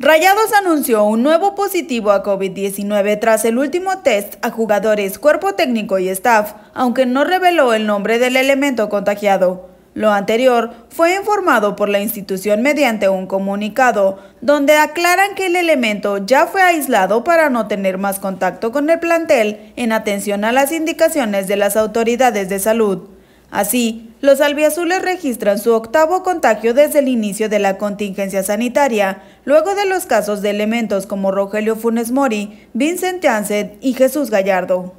Rayados anunció un nuevo positivo a COVID-19 tras el último test a jugadores, cuerpo técnico y staff, aunque no reveló el nombre del elemento contagiado. Lo anterior fue informado por la institución mediante un comunicado, donde aclaran que el elemento ya fue aislado para no tener más contacto con el plantel en atención a las indicaciones de las autoridades de salud. Así, los albiazules registran su octavo contagio desde el inicio de la contingencia sanitaria, luego de los casos de elementos como Rogelio Funes Mori, Vincent Janssen y Jesús Gallardo.